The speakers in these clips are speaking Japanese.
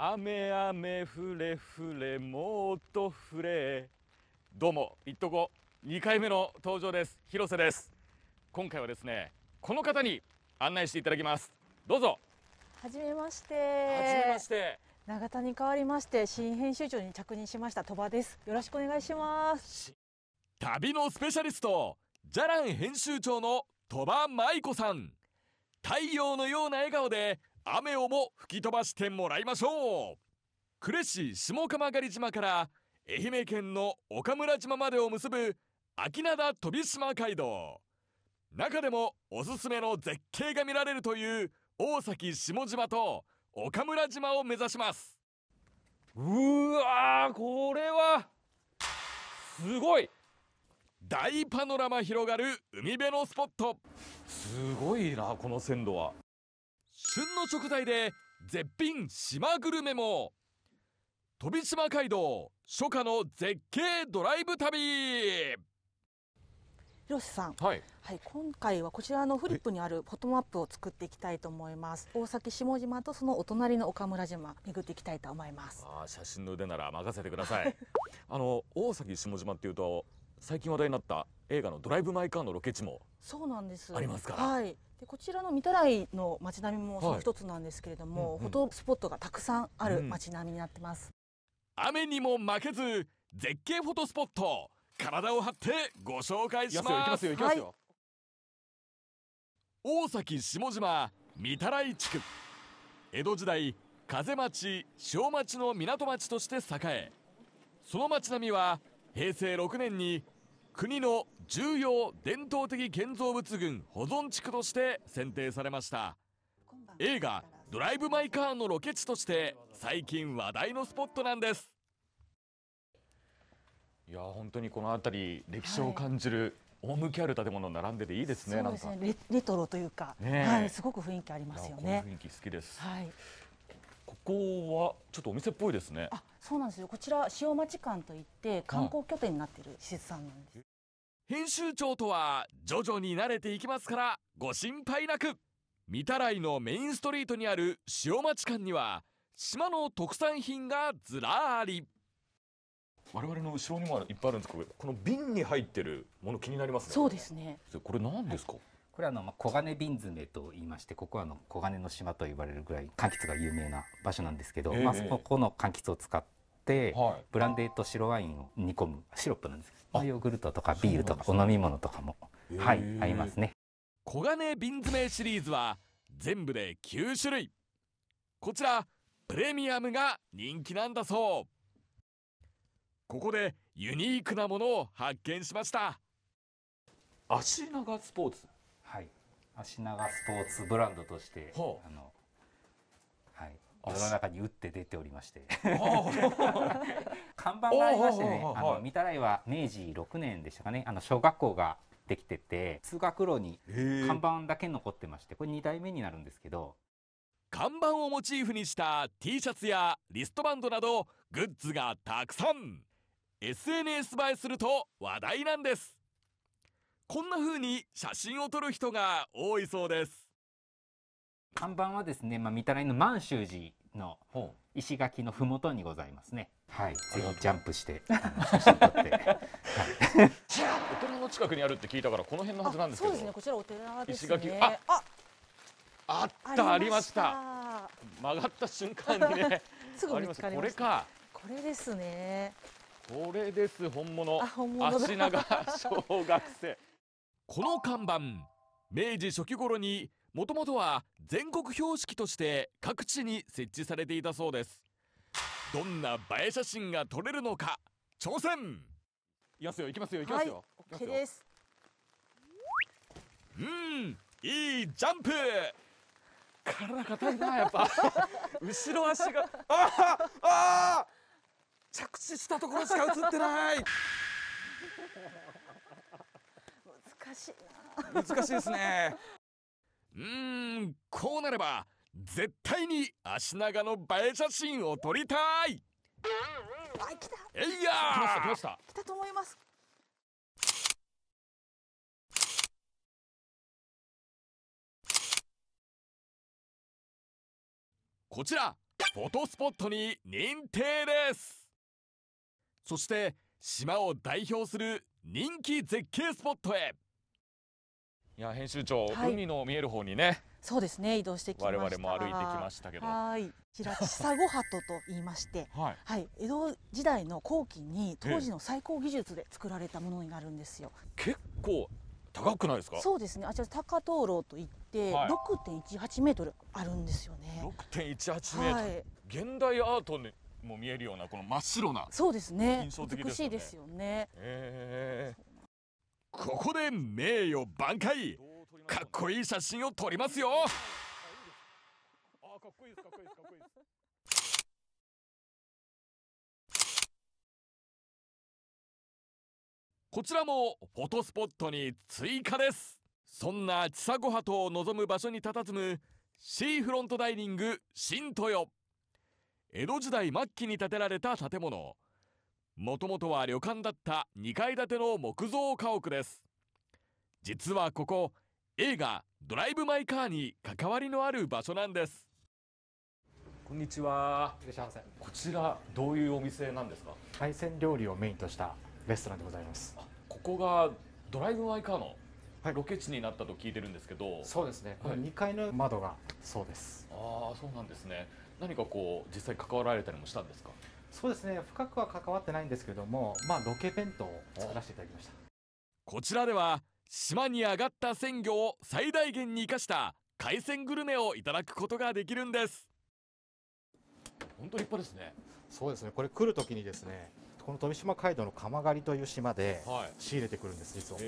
雨雨ふれふれもっとふれどうもいっとこ2回目の登場です広瀬です今回はですねこの方に案内していただきますどうぞはじめましてはじめまして永田に代わりまして新編集長に着任しました鳥羽ですよろしくお願いします旅のスペシャリストじゃらん編集長の鳥羽舞子さん太陽のような笑顔で雨をも吹き飛ばしてもらいましょう呉市下釜狩島から愛媛県の岡村島までを結ぶ秋灘飛島街道中でもおすすめの絶景が見られるという大崎下島と岡村島を目指しますうわーこれはすごい大パノラマ広がる海辺のスポットすごいなこの線路は旬の食材で絶品島グルメも飛島街道初夏の絶景ドライブ旅広瀬さん、はい、はい、今回はこちらのフリップにあるフォトマップを作っていきたいと思います。大崎下島とそのお隣の岡村島巡っていきたいと思います。あ写真の腕なら任せてください。あの大崎下島っていうと最近話題になった映画の「ドライブ・マイ・カー」のロケ地もそうなんですありますから。はいでこちらの御手洗の街並みもその一つなんですけれども、フォトスポットがたくさんある街並みになってます、うん、雨にも負けず絶景フォトスポット体を張ってご紹介しますよ行きますよ、はい、大崎下島御手洗地区江戸時代風町小町の港町として栄えその町並みは平成6年に国の重要伝統的建造物群保存地区として選定されました映画「ドライブ・マイ・カー」のロケ地として最近話題のスポットなんですいや本当にこの辺り歴史を感じる、はい、趣ある建物並んでていいですね。そうですね。レトロというか、ね、はい、すごく雰囲気ありますよね。雰囲気好きです。はい。こはちょっとお店っぽいですね。あ、そうなんですよ。こちら塩町館といって観光拠点になってる施設さんなんです。編集長とは徐々に慣れていきますからご心配なく。御たらのメインストリートにある塩町館には島の特産品がずらーり。我々の後ろにもいっぱいあるんですけど、この瓶に入ってるもの気になりますね。そうですね。これ何ですか。はいこれはあの、まあ、黄金瓶詰と言いましてここはあの黄金の島と言われるぐらい柑橘が有名な場所なんですけど、えー、まあ、そこの柑橘を使って、はい、ブランデーと白ワインを煮込むシロップなんですヨーグルトとかビールとかお飲み物とかも、えー、はい合いますね黄金瓶詰シリーズは全部で9種類こちらプレミアムが人気なんだそうここでユニークなものを発見しました足長スポーツ足長スポーツブランドとして、はあ、あのはい世の中に打って出ておりまして看板がありましてねあの三田来は明治6年でしたかねあの小学校ができてて通学路に看板だけ残ってましてこれ2代目になるんですけど看板をモチーフにした T シャツやリストバンドなどグッズがたくさん SNS 映えすると話題なんですこんな風に写真を撮る人が多いそうです看板はですね、まあ、見たらの満州寺の石垣のふもとにございますねはい、ぜひジャンプして 写真撮ってお寺の近くにあるって聞いたからこの辺のはずなんですけどそうですねこちらお寺ですね石垣あああったありました曲がった瞬間にね すぐ見つかりましたこれかこれですねこれです本物本物足長小学生この看板明治初期頃にもともとは全国標識として各地に設置されていたそうですどんな映え写真が撮れるのか挑戦いきますよいきますよいきますよ、はい、OK ですうんいいジャンプ体硬いなやっぱ 後ろ足がああ着地したところしか映ってない難しいな難しいですねうんこうなれば絶対に足長の映え写真を撮りたいあ来たえいや来ました来ました来たと思いますこちらフォトスポットに認定ですそして島を代表する人気絶景スポットへいや編集長、はい、海の見える方にねそうですね移動してきまし我々も歩いてきましたけどはいこち千砂御鳩と言いまして はい、はい、江戸時代の後期に当時の最高技術で作られたものになるんですよ結構高くないですかそうですねあちら高灯籠といって6.18メートルあるんですよね6.18メートル、はい、現代アートにも見えるようなこの真っ白なそうですね、ね、美しいですよね、えー、ここで名誉挽回かっこいい写真を撮りますよあかっこいいですかっこいいですかっこいいですこちらもフォトスポットに追加ですそんなちさごはとを望む場所に佇むシーフロントダイニング新豊江戸時代末期に建てられた建物もともとは旅館だった2階建ての木造家屋です実はここ映画「ドライブ・マイ・カー」に関わりのある場所なんですこんにちはいらっしゃいませこちらどういうお店なんですか海鮮料理をメインとしたレストランでございますここが「ドライブ・マイ・カー」のはい、ロケ地になったと聞いてるんですけどそうですねこれ2階の窓がそうです、ああそうなんですね何かこう実際関わられたりもしたんですかそうですね深くは関わってないんですけどもまあロケ弁当を作らせていただきましたこちらでは島に上がった鮮魚を最大限に生かした海鮮グルメをいただくことができるんです本当立派ですねそうですねこれ来るときにですねこの富島街道の釜狩りという島で仕入れてくるんです、実は、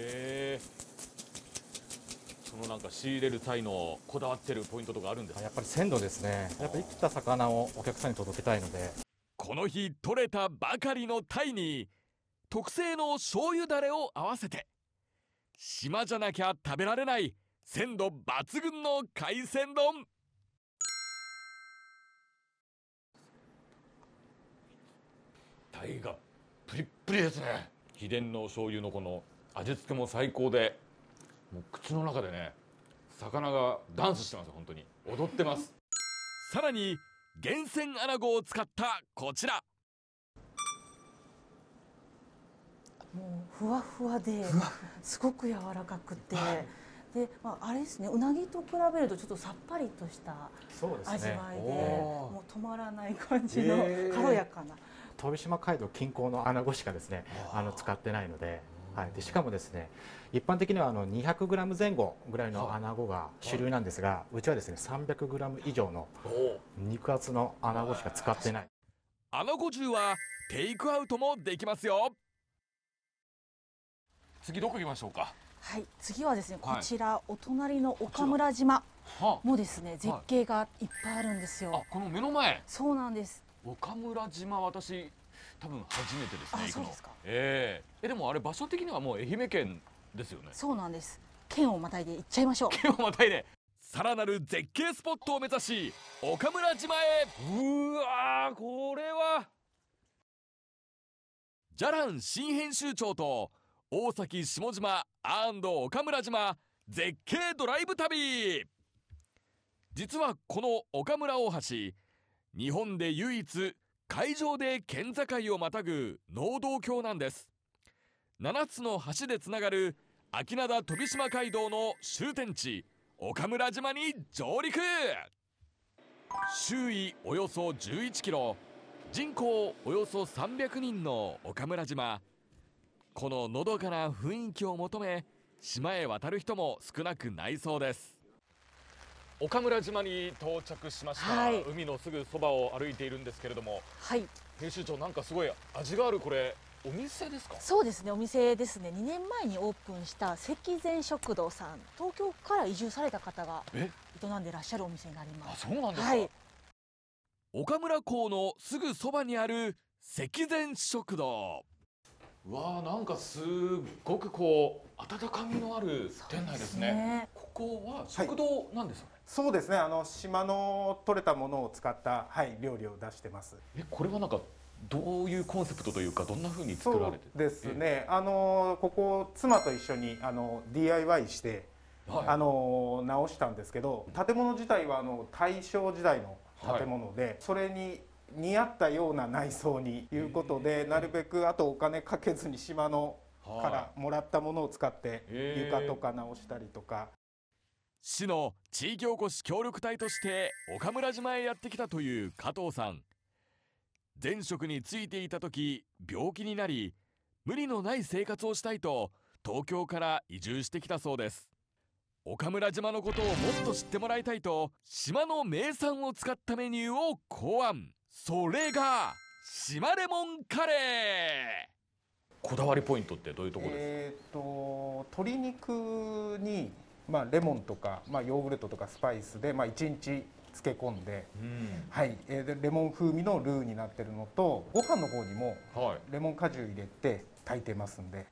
そのなんか仕入れる際のこだわってるポイントとかあるんですやっぱり鮮度ですねやっぱ生きた魚をお客さんに届けたいのでこの日取れたばかりのタイに特製の醤油だれを合わせて島じゃなきゃ食べられない鮮度抜群の海鮮丼タイがプリップリですね秘伝の醤油のこの味付けも最高でもう口の中でね魚がダンスしてます本当に踊ってますさらに厳選アナゴを使ったこちらもうふわふわですごく柔らかくて、はい、で、まあ、あれですねうなぎと比べるとちょっとさっぱりとした味わいで、ね、もう止まらない感じの軽やかな、えー、飛島街道近郊のアナゴしかですねあの使ってないので。はい、でしかもですね一般的にはあの 200g 前後ぐらいのアナゴが主流なんですが、はい、うちはですね 300g 以上の肉厚のアナゴしか使ってないアナゴ重はテイクアウトもできますよ次どこ行きましょうかはい次はですねこちら、はい、お隣の岡村島もですね、絶景がいっぱいあるんですよ、この目の前そうなんです岡村島私多分初めてですね行くのえー、えでもあれ場所的にはもう愛媛県ですよねそうなんです県をまたいで行っちゃいましょう 県をまたいでさらなる絶景スポットを目指し岡村島へうわこれはじゃらん新編集長と大崎下島アンド岡村島絶景ドライブ旅実はこの岡村大橋日本で唯一海上で県境をまたぐ農道橋なんです7つの橋でつながる秋灘飛島街道の終点地岡村島に上陸周囲およそ11キロ人口およそ300人の岡村島こののどかな雰囲気を求め島へ渡る人も少なくないそうです岡村島に到着しました、はい、海のすぐそばを歩いているんですけれども、はい、編集長なんかすごい味があるこれお店ですかそうですねお店ですね2年前にオープンした赤前食堂さん東京から移住された方が営んでらっしゃるお店になりますそうなんですか、はい、岡村港のすぐそばにある赤前食堂わあなんかすっごくこう温かみのある店内ですね、ね、ここは食堂なんですよね、はいそうですねあの島の取れたものを使った、はい、料理を出してますえこれはなんかどういうコンセプトというかどんなふうに作られてですねあのここ妻と一緒にあの DIY して、はい、あの直したんですけど建物自体はあの大正時代の建物で、はい、それに似合ったような内装にいうことでなるべくあとお金かけずに島のからもらったものを使って床とか直したりとか市の地域おこし協力隊として岡村島へやってきたという加藤さん前職についていた時病気になり無理のない生活をしたいと東京から移住してきたそうです岡村島のことをもっと知ってもらいたいと島の名産を使ったメニューを考案それが島レモンカレーこだわりポイントってどういうところですか、えーと、と鶏肉にまあ、レモンとか、まあ、ヨーグルトとかスパイスで、まあ、1日漬け込んで,、はいえー、でレモン風味のルーになってるのとご飯の方にもレモン果汁入れて炊いてますんで、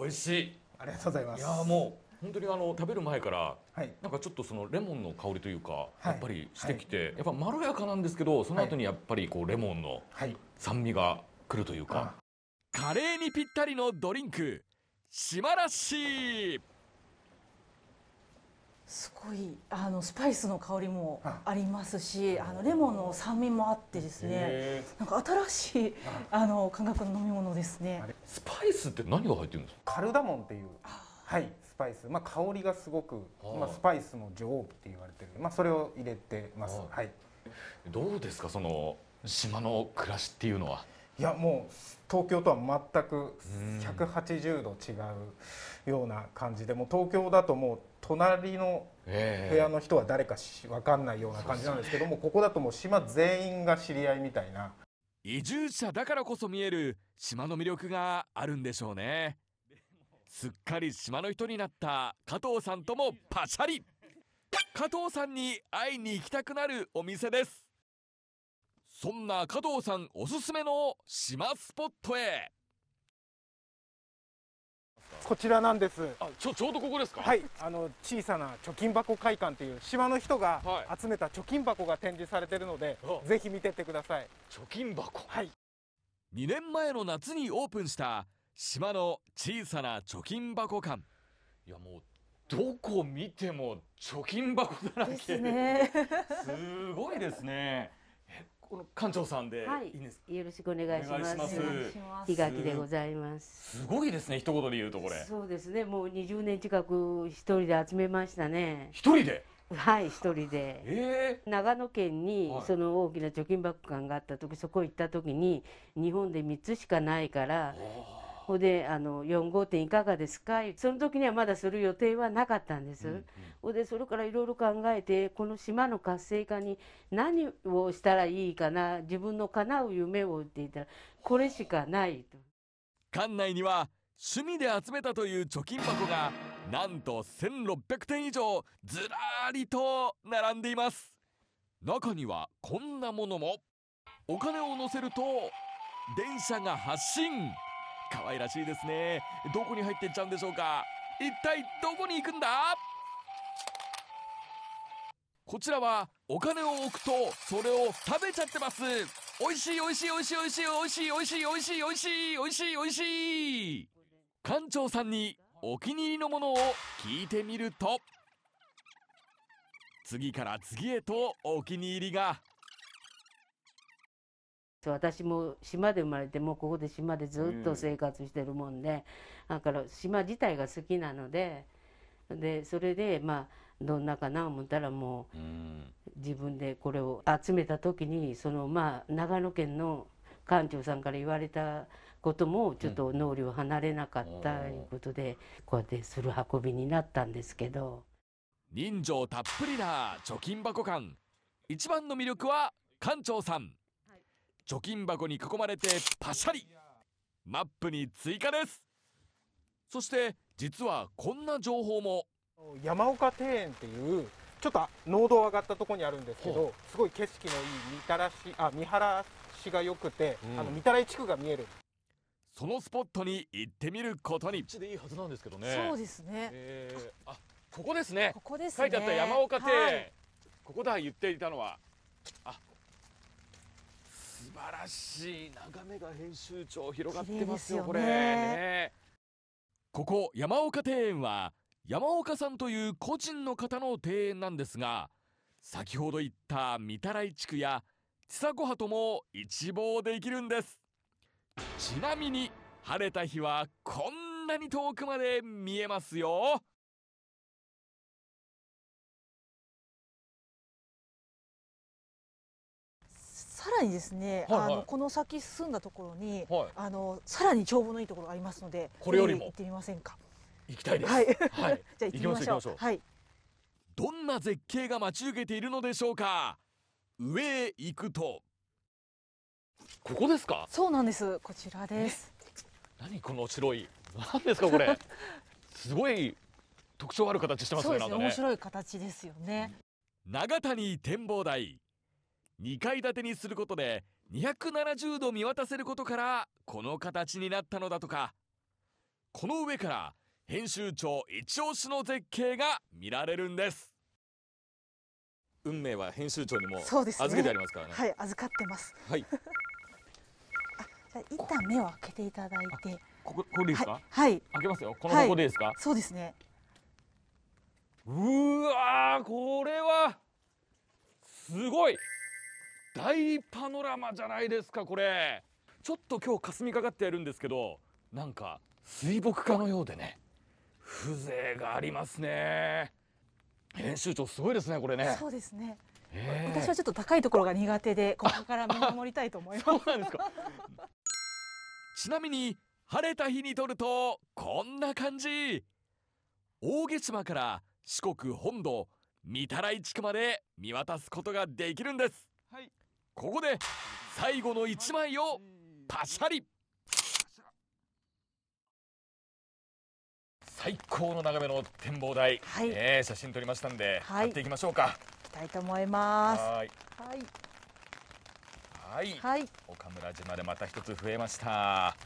美味しいありがとうございますいやもう本当にあの食べる前から、はい、なんかちょっとそのレモンの香りというか、はい、やっぱりしてきて、はい、やっぱまろやかなんですけどその後にやっぱりこうレモンの酸味がくるというか、カレーにぴったりのドリンク島らしいすごいあのスパイスの香りもありますし、あのレモンの酸味もあってですねなんか新しいあの感覚の飲み物ですねスパイスって何が入ってるんですかカルダモンっていうはいスパイス、まあ、香りがすごく、まあ、スパイスの女王って言われてる、まあ、それを入れてますはいどうですかその島の暮らしっていうのはいやもう東京とは全く180度違うような感じでも東京だともう隣の部屋の人は誰か分かんないような感じなんですけどもここだともう島全員が知り合いみたいな移住者だからこそ見える島の魅力があるんでしょうねすっかり島の人になった加藤さんともパシャリ加藤さんに会いに行きたくなるお店ですそんな加藤さんおすすめの島スポットへこちらなんですあちょちょうどここですかはいあの小さな貯金箱会館という島の人が集めた貯金箱が展示されてるので、はい、ぜひ見てってください貯金箱はい2年前の夏にオープンした島の小さな貯金箱館いやもうどこ見ても貯金箱だらけ、ね、すごいですねこの館長さんでいいです、はい、よろしくお願いします日垣でございますすごいですね一言で言うとこれそうですねもう20年近く一人で集めましたね一人ではい一人で、えー、長野県にその大きな貯金箱館があった時そこ行った時に日本で三つしかないからほであの4号店いかがですかその時にはまだする予定はなかったんです。うんうん、でそれからいろいろ考えてこの島の活性化に何をしたらいいかな自分の叶う夢をって言ったらこれしかないと。館内には趣味で集めたという貯金箱がなんと1600点以上ずらりと並んでいます中にはこんなものもお金を乗せると電車が発進可愛らしいですねどこに入ってっちゃうんでしょうか一体どこに行くんだこちらはお金を置くとそれを食べちゃってます美味しい美味しい美味しい美味しい美味しい美味しい美味しい美味しい美味しい館長さんにお気に入りのものを聞いてみると次から次へとお気に入りが私も島で生まれてもうここで島でずっと生活してるもんで、うん、だから島自体が好きなのででそれでまあどんなかな思ったらもう、自分でこれを集めた時にそのまあ長野県の館長さんから言われたこともちょっと脳裏を離れなかったということで、こうやってする運びになったんですけど人情たっぷりな貯金箱館一番の魅力は館長さん貯金箱に囲まれてパシャリマップに追加ですそして実はこんな情報も山岡庭園っていうちょっと濃度上がったところにあるんですけどすごい景色のいい見たらしあ見晴らしが良くて、うん、あの見たら地区が見えるそのスポットに行ってみることにでいいはずなんですけどねそうですね、えー、あここですねここです、ね、書いてあった山岡庭園、はい、ここだ言っていたのはあ晴らしい眺めが編集長広がってますよ、ね、これ、ね、ここ山岡庭園は山岡さんという個人の方の庭園なんですが先ほど言った御手洗地区や千佐湖とも一望できるんですちなみに晴れた日はこんなに遠くまで見えますよさらにですね、はいはい、あのこの先進んだところに、はい、あのさらに眺望のいいところがありますのでこれよりも、えー、行ってみませんか行きたいですはい、はい、じゃあ行ってみましょうはいどんな絶景が待ち受けているのでしょうか上へ行くとここですかそうなんですこちらです何この白い何ですかこれ すごい特徴ある形してますね、ね、面白い形ですよね、う長谷展望台2階建てにすることで270度見渡せることからこの形になったのだとかこの上から編集長一押しの絶景が見られるんです運命は編集長にも預けてありますからね、ね、はい預かってますはい あじゃ一旦目を開けていただいてここここですか、はい、はい、開けますよこの箱でいいですか、はい、そうですねうわこれはすごい大パノラマじゃないですかこれちょっと今日霞かかってやるんですけどなんか水墨画のようでね風情がありますね編集長すごいですねこれねそうですね、えー、私はちょっと高いところが苦手でここから見守りたいと思います ちなみに晴れた日に撮るとこんな感じ大毛島から四国本土御手洗地区まで見渡すことができるんですはいここで最後の1枚をパシャリ最高の眺めの展望台、はい、えー、写真撮りましたんで、はい、っていきましょうかいきたいと思いますはいはい、はい、岡村島でまた一つ増えました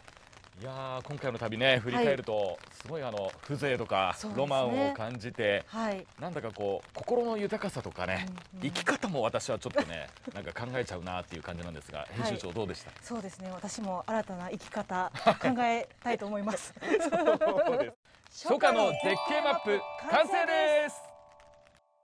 いや今回の旅ね振り返ると、はい、すごいあの風情とか、ね、ロマンを感じて、はい、なんだかこう心の豊かさとかね、うんうん、生き方も私はちょっとね なんか考えちゃうなっていう感じなんですが編集長どうでした、そうですね私も新たな生き方 考えたいと思います初夏の絶景マップ完成です